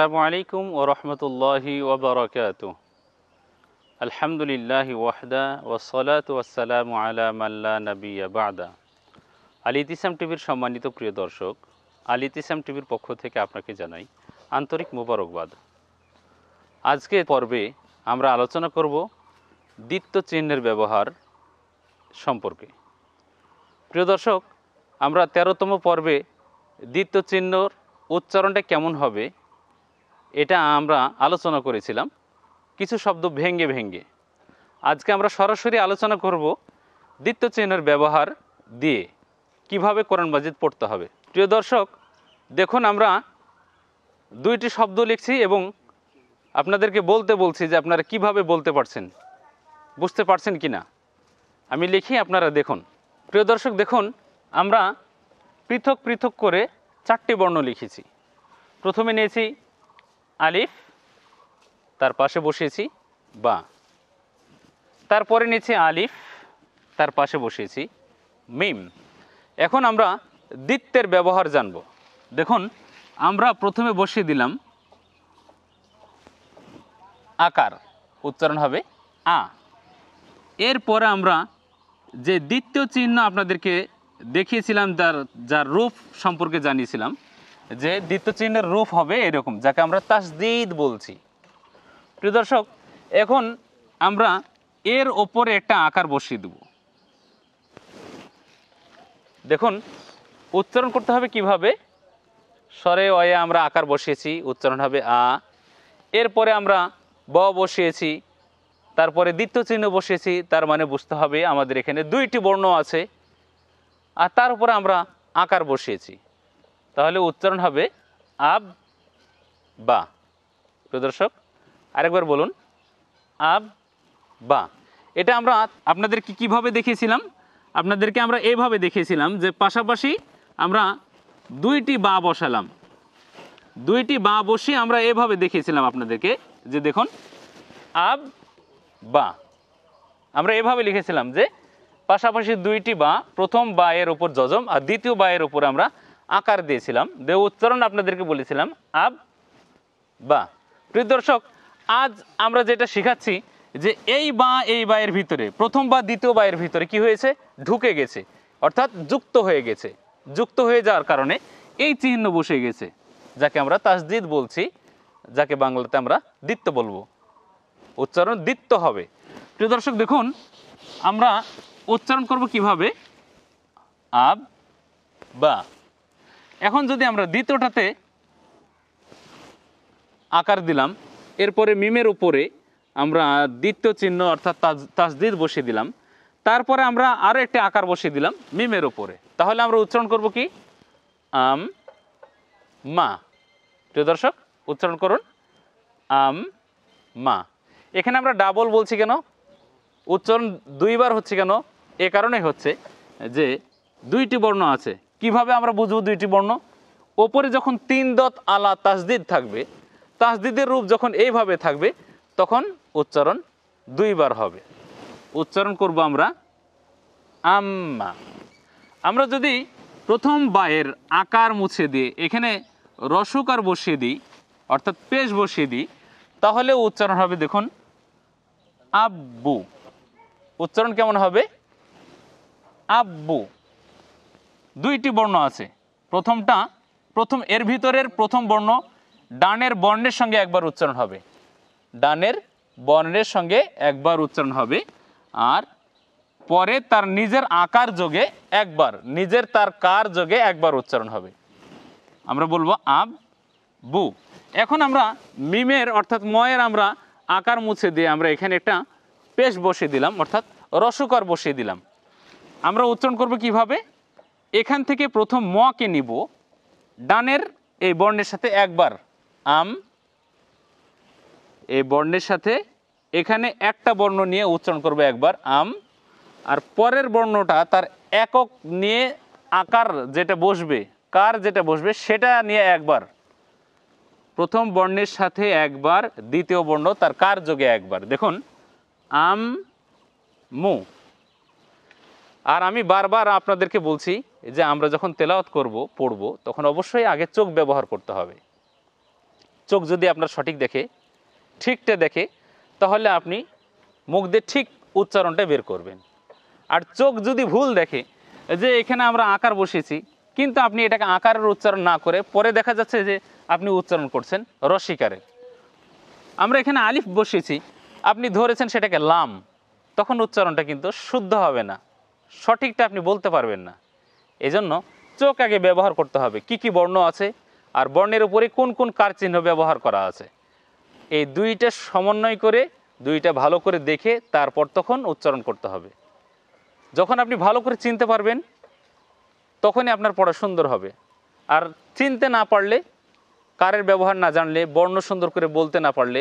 আসসালামু আলাইকুম ও রহমতুল্লাহি ওবরাকাত আলহামদুলিল্লাহি ওয়াহদা ওসলাত ওয়াসালাম আলাম মাল্লা নবিয়া বাদা আলী তিসাম টিভির সম্মানিত প্রিয় দর্শক আলী ইতিসাম টিভির পক্ষ থেকে আপনাকে জানাই আন্তরিক মোবারকবাদ আজকে পর্বে আমরা আলোচনা করব দ্বিত্ব চিহ্নের ব্যবহার সম্পর্কে প্রিয় দর্শক আমরা তেরোতম পর্বে দ্বিত্ব চিহ্নর উচ্চারণটা কেমন হবে এটা আমরা আলোচনা করেছিলাম কিছু শব্দ ভেঙ্গে ভেঙ্গে আজকে আমরা সরাসরি আলোচনা করব দ্বিতীয় চিহ্নের ব্যবহার দিয়ে কিভাবে কোরআন মাজিদ পড়তে হবে প্রিয় দর্শক দেখুন আমরা দুইটি শব্দ লিখছি এবং আপনাদেরকে বলতে বলছি যে আপনারা কিভাবে বলতে পারছেন বুঝতে পারছেন কি না আমি লিখি আপনারা দেখুন প্রিয় দর্শক দেখুন আমরা পৃথক পৃথক করে চারটি বর্ণ লিখেছি প্রথমে নিয়েছি আলিফ তার পাশে বসিয়েছি বা তারপরে নিচে আলিফ তার পাশে বসিয়েছি মিম এখন আমরা দিত্তের ব্যবহার জানব দেখুন আমরা প্রথমে বসিয়ে দিলাম আকার উচ্চারণ হবে আ এরপরে আমরা যে দ্বিতীয় চিহ্ন আপনাদেরকে দেখিয়েছিলাম যার যার রূপ সম্পর্কে জানিয়েছিলাম যে দ্বিতীয় চিহ্নের রূপ হবে এরকম যাকে আমরা তাসদিদ বলছি প্রিয় দর্শক এখন আমরা এর ওপরে একটা আকার বসিয়ে দেব দেখুন উচ্চারণ করতে হবে কিভাবে স্বরে অয়ে আমরা আকার বসিয়েছি উচ্চারণ হবে আ এরপরে আমরা ব বসিয়েছি তারপরে দ্বিতীয় চিহ্ন বসিয়েছি তার মানে বুঝতে হবে আমাদের এখানে দুইটি বর্ণ আছে আর তার উপরে আমরা আকার বসিয়েছি তাহলে উচ্চারণ হবে আব বা প্রদর্শক আরেকবার বলুন আব বা এটা আমরা আপনাদের কি কীভাবে দেখিয়েছিলাম আপনাদেরকে আমরা এভাবে দেখিয়েছিলাম যে পাশাপাশি আমরা দুইটি বা বসালাম দুইটি বা বসিয়ে আমরা এভাবে দেখিয়েছিলাম আপনাদেরকে যে দেখুন আব বা আমরা এভাবে লিখেছিলাম যে পাশাপাশি দুইটি বা প্রথম বা এর ওপর যজম আর দ্বিতীয় বা এর উপর আমরা আকার দিয়েছিলাম দে উচ্চারণ আপনাদেরকে বলেছিলাম আব বা প্রিয় দর্শক আজ আমরা যেটা শেখাচ্ছি যে এই বা এই বায়ের ভিতরে প্রথম বা দ্বিতীয় বায়ের ভিতরে কি হয়েছে ঢুকে গেছে অর্থাৎ যুক্ত হয়ে গেছে যুক্ত হয়ে যাওয়ার কারণে এই চিহ্ন বসে গেছে যাকে আমরা তাসদিদ বলছি যাকে বাংলাতে আমরা দিত্য বলবো উচ্চারণ দিত্য হবে প্রিয় দর্শক দেখুন আমরা উচ্চারণ করব কিভাবে আব বা এখন যদি আমরা দ্বিতীয়টাতে আকার দিলাম এরপরে মিমের উপরে আমরা দ্বিতীয় চিহ্ন অর্থাৎ তাজদির বসিয়ে দিলাম তারপরে আমরা আরও একটি আকার বসিয়ে দিলাম মিমের উপরে তাহলে আমরা উচ্চারণ করব কি আম মা প্রিয় দর্শক উচ্চারণ করুন আম মা এখানে আমরা ডাবল বলছি কেন উচ্চারণ দুইবার হচ্ছে কেন এ কারণে হচ্ছে যে দুইটি বর্ণ আছে কিভাবে আমরা বুঝবো দুইটি বর্ণ ওপরে যখন তিন দত আলা তাসদিদ থাকবে তাসদিদের রূপ যখন এইভাবে থাকবে তখন উচ্চারণ দুইবার হবে উচ্চারণ করব আমরা আম্মা আমরা যদি প্রথম বায়ের আকার মুছে দিয়ে এখানে রসকার বসিয়ে দিই অর্থাৎ পেশ বসিয়ে দিই তাহলে উচ্চারণ হবে দেখুন আব্বু উচ্চারণ কেমন হবে আব্বু দুইটি বর্ণ আছে প্রথমটা প্রথম এর ভিতরের প্রথম বর্ণ ডানের বর্ণের সঙ্গে একবার উচ্চারণ হবে ডানের বর্ণের সঙ্গে একবার উচ্চারণ হবে আর পরে তার নিজের আকার যোগে একবার নিজের তার কার যোগে একবার উচ্চারণ হবে আমরা বলবো আব বু এখন আমরা মিমের অর্থাৎ ময়ের আমরা আকার মুছে দিয়ে আমরা এখানে একটা পেশ বসিয়ে দিলাম অর্থাৎ রসকর বসিয়ে দিলাম আমরা উচ্চারণ করব কিভাবে এখান থেকে প্রথম মকে নিব ডানের এই বর্ণের সাথে একবার আম এই বর্ণের সাথে এখানে একটা বর্ণ নিয়ে উচ্চারণ করবে একবার আম আর পরের বর্ণটা তার একক নিয়ে আকার যেটা বসবে কার যেটা বসবে সেটা নিয়ে একবার প্রথম বর্ণের সাথে একবার দ্বিতীয় বর্ণ তার কার যোগে একবার দেখুন আম মু আর আমি বারবার আপনাদেরকে বলছি যে আমরা যখন তেলাওয়াত করব পড়ব তখন অবশ্যই আগে চোখ ব্যবহার করতে হবে চোখ যদি আপনার সঠিক দেখে ঠিকটা দেখে তাহলে আপনি মুখ দিয়ে ঠিক উচ্চারণটা বের করবেন আর চোখ যদি ভুল দেখে যে এখানে আমরা আকার বসিয়েছি কিন্তু আপনি এটাকে আকারের উচ্চারণ না করে পরে দেখা যাচ্ছে যে আপনি উচ্চারণ করছেন রসিকারে আমরা এখানে আলিফ বসিয়েছি আপনি ধরেছেন সেটাকে লাম তখন উচ্চারণটা কিন্তু শুদ্ধ হবে না সঠিকটা আপনি বলতে পারবেন না এজন্য চোখ আগে ব্যবহার করতে হবে কি কি বর্ণ আছে আর বর্ণের উপরে কোন কোন কার চিহ্ন ব্যবহার করা আছে এই দুইটা সমন্বয় করে দুইটা ভালো করে দেখে তারপর তখন উচ্চারণ করতে হবে যখন আপনি ভালো করে চিনতে পারবেন তখনই আপনার পড়া সুন্দর হবে আর চিনতে না পারলে কারের ব্যবহার না জানলে বর্ণ সুন্দর করে বলতে না পারলে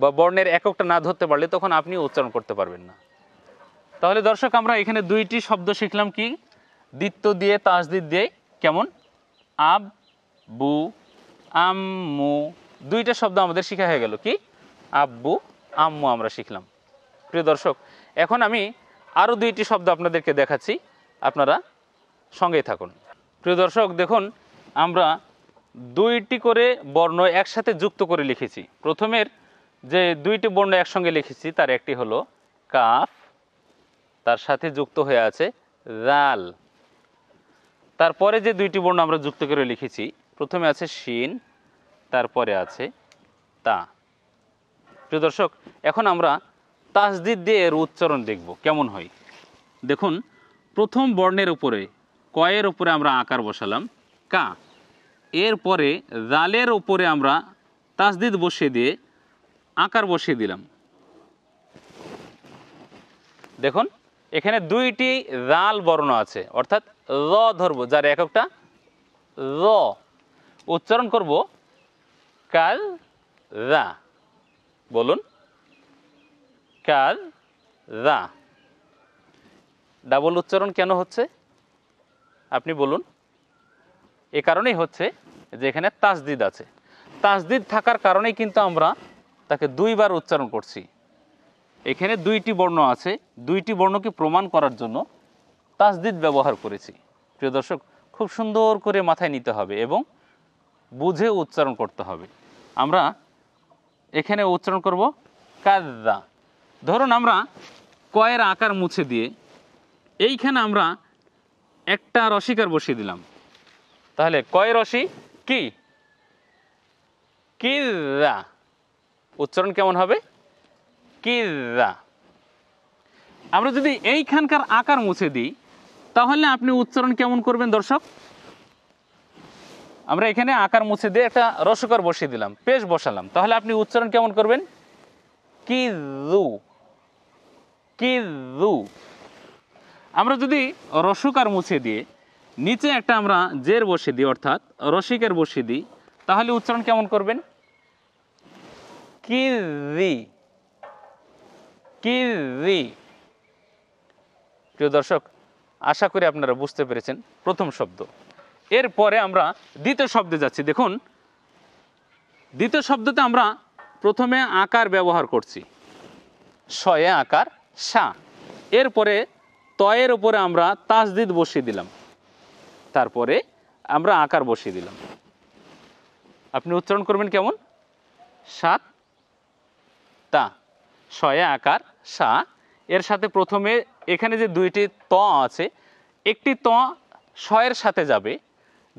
বা বর্ণের এককটা না ধরতে পারলে তখন আপনি উচ্চারণ করতে পারবেন না তাহলে দর্শক আমরা এখানে দুইটি শব্দ শিখলাম কি দিত্য দিয়ে তাসদিদ দিয়ে কেমন আব বু আম্মু দুইটা শব্দ আমাদের শেখা হয়ে গেল কি আব্বু আম্মু আমরা শিখলাম প্রিয় দর্শক এখন আমি আরও দুইটি শব্দ আপনাদেরকে দেখাচ্ছি আপনারা সঙ্গেই থাকুন প্রিয় দর্শক দেখুন আমরা দুইটি করে বর্ণ একসাথে যুক্ত করে লিখেছি প্রথমের যে দুইটি বর্ণ একসঙ্গে লিখেছি তার একটি হলো কাফ তার সাথে যুক্ত হয়ে আছে জাল তারপরে যে দুইটি বর্ণ আমরা যুক্ত করে লিখেছি প্রথমে আছে শিন তারপরে আছে তা প্রিয় দর্শক এখন আমরা তাসদিদ দিয়ে এর উচ্চারণ দেখব কেমন হয় দেখুন প্রথম বর্ণের উপরে কয়ের উপরে আমরা আকার বসালাম কা এরপরে জালের উপরে আমরা তাসদিদ বসিয়ে দিয়ে আকার বসিয়ে দিলাম দেখুন এখানে দুইটি রাল বর্ণ আছে অর্থাৎ র ধরবো যার এককটা র উচ্চারণ করব কাল রা বলুন কাল রা ডাবল উচ্চারণ কেন হচ্ছে আপনি বলুন এ কারণেই হচ্ছে যে এখানে তাসদিদ আছে তাসদিদ থাকার কারণেই কিন্তু আমরা তাকে দুইবার উচ্চারণ করছি এখানে দুইটি বর্ণ আছে দুইটি বর্ণকে প্রমাণ করার জন্য তাসদিদ ব্যবহার করেছি প্রিয় দর্শক খুব সুন্দর করে মাথায় নিতে হবে এবং বুঝে উচ্চারণ করতে হবে আমরা এখানে উচ্চারণ করব কাদা ধরুন আমরা কয়ের আকার মুছে দিয়ে এইখানে আমরা একটা রসিকার বসিয়ে দিলাম তাহলে কয় রসি কি উচ্চারণ কেমন হবে কিদা আমরা যদি এইখানকার আকার মুছে দিই তাহলে আপনি উচ্চারণ কেমন করবেন দর্শক আমরা এখানে আকার মুছে দিয়ে একটা রসকর বসিয়ে দিলাম পেশ বসালাম তাহলে আপনি উচ্চারণ কেমন করবেন কিরু কিরু আমরা যদি রসকার মুছে দিয়ে নিচে একটা আমরা জের বসিয়ে দিই অর্থাৎ রসিকের বসিয়ে দিই তাহলে উচ্চারণ কেমন করবেন কি কিউই প্রিয় দর্শক আশা করি আপনারা বুঝতে পেরেছেন প্রথম শব্দ এরপরে আমরা দ্বিতীয় শব্দে যাচ্ছি দেখুন দ্বিতীয় শব্দতে আমরা প্রথমে আকার ব্যবহার করছি শয়ে আকার সা এরপরে তয়ের ওপরে আমরা তাসদিদ বসিয়ে দিলাম তারপরে আমরা আকার বসিয়ে দিলাম আপনি উচ্চারণ করবেন কেমন সাত তা শয়ে আকার সা এর সাথে প্রথমে এখানে যে দুইটি ত আছে একটি ত শয়ের সাথে যাবে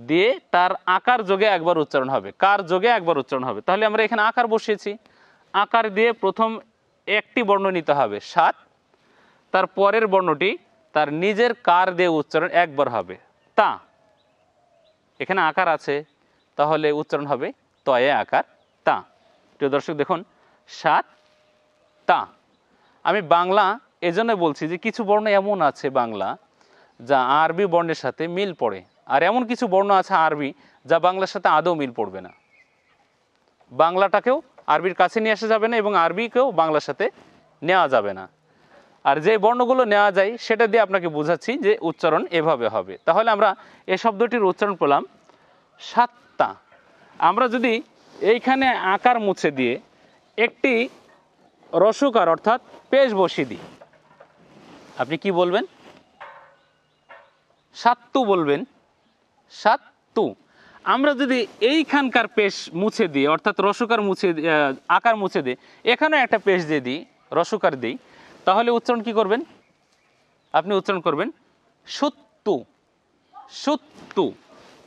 দিয়ে তার আকার যোগে একবার উচ্চারণ হবে কার যোগে একবার উচ্চারণ হবে তাহলে আমরা এখানে আকার বসিয়েছি আকার দিয়ে প্রথম একটি বর্ণ নিতে হবে সাত তার পরের বর্ণটি তার নিজের কার দিয়ে উচ্চারণ একবার হবে তা এখানে আকার আছে তাহলে উচ্চারণ হবে তয়ে আকার তা প্রিয় দর্শক দেখুন সাত তা আমি বাংলা এজন্য বলছি যে কিছু বর্ণ এমন আছে বাংলা যা আরবি বর্ণের সাথে মিল পড়ে আর এমন কিছু বর্ণ আছে আরবি যা বাংলার সাথে আদৌ মিল পড়বে না বাংলাটাকেও আরবির কাছে নিয়ে আসা যাবে না এবং আরবিকেও বাংলার সাথে নেওয়া যাবে না আর যে বর্ণগুলো নেওয়া যায় সেটা দিয়ে আপনাকে বোঝাচ্ছি যে উচ্চারণ এভাবে হবে তাহলে আমরা এ শব্দটির উচ্চারণ পেলাম সাতটা আমরা যদি এইখানে আকার মুছে দিয়ে একটি রসুকার অর্থাৎ পেশ বসিয়ে দিই আপনি কি বলবেন সাত্তু বলবেন সাত্তু আমরা যদি এইখানকার পেশ মুছে দিই অর্থাৎ রসুকার মুছে আকার মুছে দিই এখানে একটা পেশ দিয়ে দিই রসুকার দিই তাহলে উচ্চারণ কি করবেন আপনি উচ্চারণ করবেন সত্তু সত্তু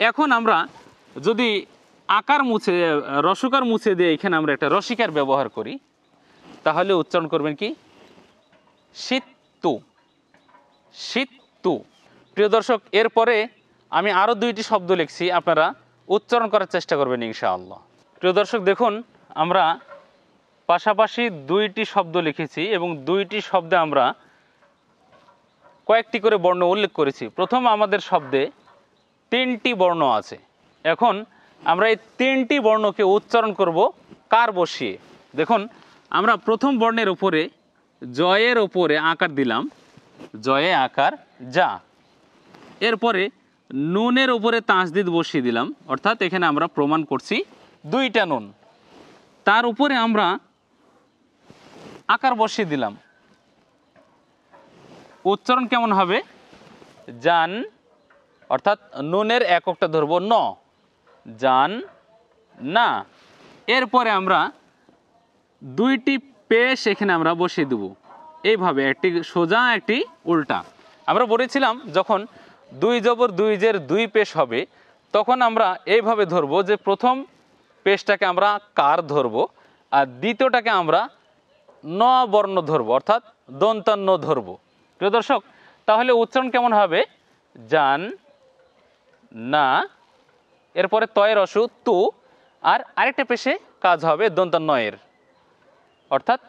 এখন আমরা যদি আকার মুছে রসকার মুছে দিয়ে এখানে আমরা একটা রসিকার ব্যবহার করি তাহলে উচ্চারণ করবেন কি শীতু শীতু প্রিয় দর্শক এরপরে আমি আরও দুইটি শব্দ লিখছি আপনারা উচ্চারণ করার চেষ্টা করবেন ইনশাআল্লাহ প্রিয় দর্শক দেখুন আমরা পাশাপাশি দুইটি শব্দ লিখেছি এবং দুইটি শব্দে আমরা কয়েকটি করে বর্ণ উল্লেখ করেছি প্রথম আমাদের শব্দে তিনটি বর্ণ আছে এখন আমরা এই তিনটি বর্ণকে উচ্চারণ করব কার বসিয়ে দেখুন আমরা প্রথম বর্ণের ওপরে জয়ের ওপরে আকার দিলাম জয়ে আকার যা এরপরে নুনের ওপরে তাঁসদিদ বসিয়ে দিলাম অর্থাৎ এখানে আমরা প্রমাণ করছি দুইটা নুন তার উপরে আমরা আকার বসিয়ে দিলাম উচ্চারণ কেমন হবে জান অর্থাৎ নুনের এককটা ধরব ন জান না এরপরে আমরা দুইটি পেশ এখানে আমরা বসিয়ে দেবো এইভাবে একটি সোজা একটি উল্টা আমরা বলেছিলাম যখন দুই জবর দুই জের দুই পেশ হবে তখন আমরা এইভাবে ধরবো যে প্রথম পেশটাকে আমরা কার ধরবো আর দ্বিতীয়টাকে আমরা ন বর্ণ ধরবো অর্থাৎ দন্তান্ন ধরবো প্রিয় দর্শক তাহলে উচ্চারণ কেমন হবে জান না এরপরে তয়ের অসু তু আর আরেকটা পেশে কাজ হবে দন্তান্নয়ের অর্থাৎ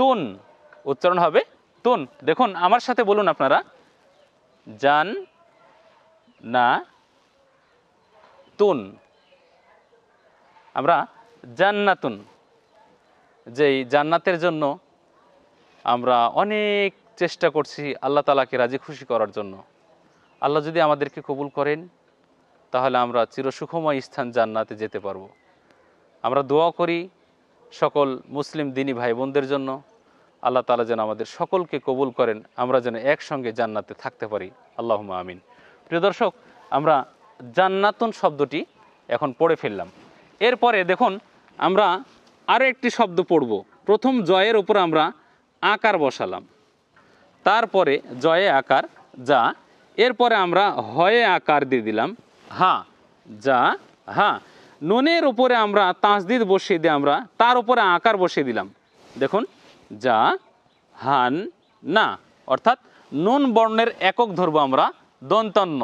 তুন উচ্চারণ হবে তুন দেখুন আমার সাথে বলুন আপনারা জান না তুন আমরা জান্নাতুন যেই জান্নাতের জন্য আমরা অনেক চেষ্টা করছি আল্লাহ তালাকে রাজি খুশি করার জন্য আল্লাহ যদি আমাদেরকে কবুল করেন তাহলে আমরা চিরসুখময় স্থান জান্নাতে যেতে পারবো আমরা দোয়া করি সকল মুসলিম দিনী ভাই বোনদের জন্য আল্লাহ তালা যেন আমাদের সকলকে কবুল করেন আমরা যেন একসঙ্গে জান্নাতে থাকতে পারি আল্লাহ আমিন প্রিয় দর্শক আমরা জান্নাতুন শব্দটি এখন পড়ে ফেললাম এরপরে দেখুন আমরা আরও একটি শব্দ পড়ব প্রথম জয়ের উপর আমরা আকার বসালাম তারপরে জয়ে আকার যা এরপরে আমরা হয়ে আকার দিয়ে দিলাম হা যা হা নুনের উপরে আমরা তাঁসদিদ বসিয়ে দিয়ে আমরা তার উপরে আকার বসিয়ে দিলাম দেখুন যা হান না অর্থাৎ নুন বর্ণের একক ধরবো আমরা দন্তান্ন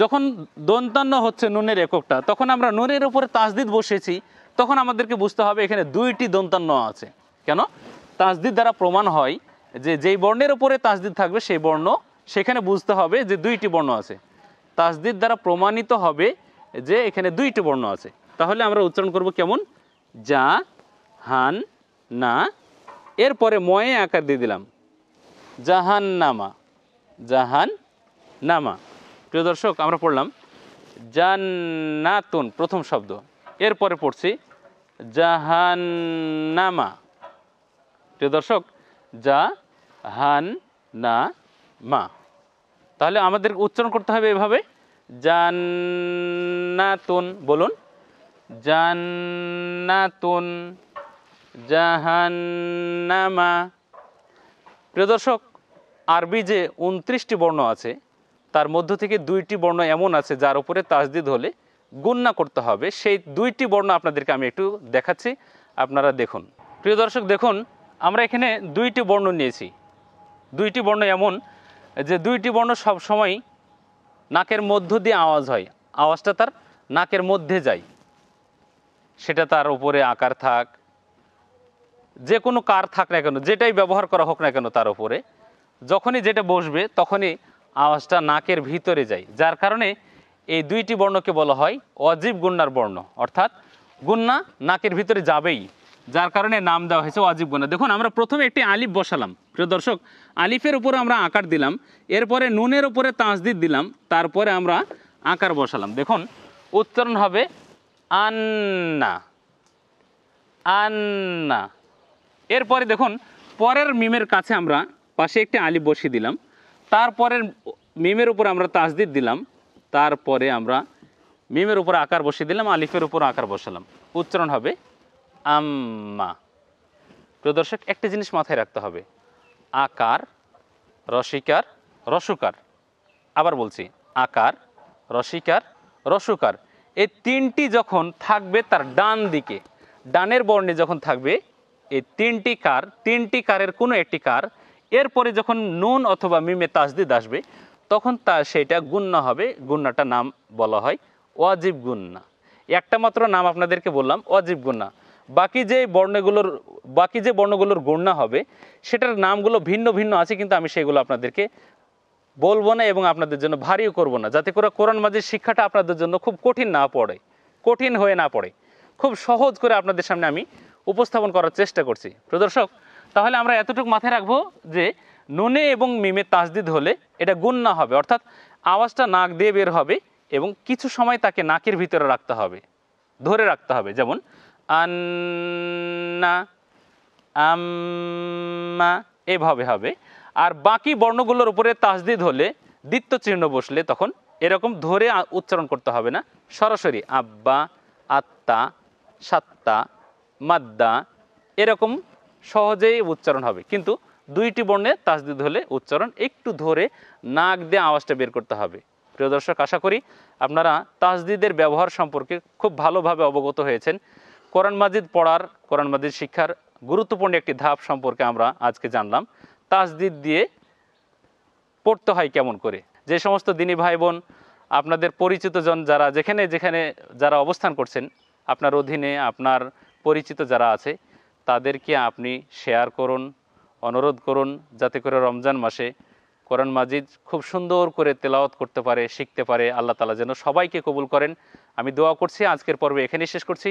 যখন দন্তান্ন হচ্ছে নুনের এককটা তখন আমরা নুনের উপরে তাসদিদ বসেছি তখন আমাদেরকে বুঝতে হবে এখানে দুইটি দন্তান্ন আছে কেন তাসদিদ দ্বারা প্রমাণ হয় যে যেই বর্ণের উপরে তাসদিদ থাকবে সেই বর্ণ সেখানে বুঝতে হবে যে দুইটি বর্ণ আছে তাসদিদ দ্বারা প্রমাণিত হবে যে এখানে দুইটি বর্ণ আছে তাহলে আমরা উচ্চারণ করব কেমন যা হান না এরপরে ময়ে আকার দিয়ে দিলাম জাহান নামা জাহান নামা প্রিয় দর্শক আমরা পড়লাম জান্নাতুন প্রথম শব্দ এরপরে পড়ছি জাহান নামা প্রিয় দর্শক যা হান না মা তাহলে আমাদের উচ্চারণ করতে হবে এভাবে জান্নাতুন বলুন জান্নাতুন জাহান্নামা প্রিয় দর্শক আরবি যে উনত্রিশটি বর্ণ আছে তার মধ্য থেকে দুইটি বর্ণ এমন আছে যার উপরে তাজদিদ হলে গুণনা করতে হবে সেই দুইটি বর্ণ আপনাদেরকে আমি একটু দেখাচ্ছি আপনারা দেখুন প্রিয় দর্শক দেখুন আমরা এখানে দুইটি বর্ণ নিয়েছি দুইটি বর্ণ এমন যে দুইটি বর্ণ সবসময় নাকের মধ্য দিয়ে আওয়াজ হয় আওয়াজটা তার নাকের মধ্যে যায় সেটা তার উপরে আকার থাক যে কোনো কার থাক না কেন যেটাই ব্যবহার করা হোক না কেন তার উপরে যখনই যেটা বসবে তখনই আওয়াজটা নাকের ভিতরে যায় যার কারণে এই দুইটি বর্ণকে বলা হয় অজীব গুন্নার বর্ণ অর্থাৎ গুন্না নাকের ভিতরে যাবেই যার কারণে নাম দেওয়া হয়েছে ওয়াজিব গোনা দেখুন আমরা প্রথমে একটি আলিফ বসালাম প্রিয় দর্শক আলিফের উপরে আমরা আকার দিলাম এরপরে নুনের উপরে তাঁসদিদ দিলাম তারপরে আমরা আকার বসালাম দেখুন উচ্চারণ হবে আন্না আন্না এরপরে দেখুন পরের মিমের কাছে আমরা পাশে একটি আলিফ বসিয়ে দিলাম তারপরের মিমের উপর আমরা তাসদিদ দিলাম তারপরে আমরা মিমের উপর আকার বসিয়ে দিলাম আলিফের উপর আকার বসালাম উচ্চারণ হবে আম্মা প্রিয় দর্শক একটা জিনিস মাথায় রাখতে হবে আকার রসিকার রসুকার আবার বলছি আকার রসিকার রসুকার এই তিনটি যখন থাকবে তার ডান দিকে ডানের বর্ণে যখন থাকবে এই তিনটি কার তিনটি কারের কোনো একটি কার এরপরে যখন নুন অথবা মিমে তাসদিদ আসবে তখন তা সেটা গুন্না হবে গুন্নাটা নাম বলা হয় ওয়াজিব গুন্না একটা মাত্র নাম আপনাদেরকে বললাম ওয়াজিব গুন্না বাকি যে বর্ণগুলোর বাকি যে বর্ণগুলোর গণ্যা হবে সেটার নামগুলো ভিন্ন ভিন্ন আছে কিন্তু আমি সেগুলো আপনাদেরকে বলবো না এবং আপনাদের জন্য ভারীও করব না যাতে করে কোরআন মাজির শিক্ষাটা আপনাদের জন্য খুব কঠিন না পড়ে কঠিন হয়ে না পড়ে খুব সহজ করে আপনাদের সামনে আমি উপস্থাপন করার চেষ্টা করছি প্রদর্শক তাহলে আমরা এতটুকু মাথায় রাখবো যে নুনে এবং মিমে তাসদিদ হলে এটা না হবে অর্থাৎ আওয়াজটা নাক দিয়ে বের হবে এবং কিছু সময় তাকে নাকের ভিতরে রাখতে হবে ধরে রাখতে হবে যেমন আন্না আম্মা এভাবে হবে আর বাকি বর্ণগুলোর উপরে তাসদিদ হলে দ্বিত্ব চিহ্ন বসলে তখন এরকম ধরে উচ্চারণ করতে হবে না সরাসরি আব্বা আত্মা সাত্তা মাদ্দা এরকম সহজেই উচ্চারণ হবে কিন্তু দুইটি বর্ণে তাসদিদ হলে উচ্চারণ একটু ধরে নাক দিয়ে আওয়াজটা বের করতে হবে প্রিয় দর্শক আশা করি আপনারা তাসদিদের ব্যবহার সম্পর্কে খুব ভালোভাবে অবগত হয়েছেন কোরআন মাজিদ পড়ার কোরআন মাজিদ শিক্ষার গুরুত্বপূর্ণ একটি ধাপ সম্পর্কে আমরা আজকে জানলাম তাসদিদ দিয়ে পড়তে হয় কেমন করে যে সমস্ত দিনী ভাই বোন আপনাদের পরিচিত জন যারা যেখানে যেখানে যারা অবস্থান করছেন আপনার অধীনে আপনার পরিচিত যারা আছে তাদেরকে আপনি শেয়ার করুন অনুরোধ করুন যাতে করে রমজান মাসে কোরআন মাজিদ খুব সুন্দর করে তেলাওয়াত করতে পারে শিখতে পারে আল্লাহ তালা যেন সবাইকে কবুল করেন আমি দোয়া করছি আজকের পর্বে এখানেই শেষ করছি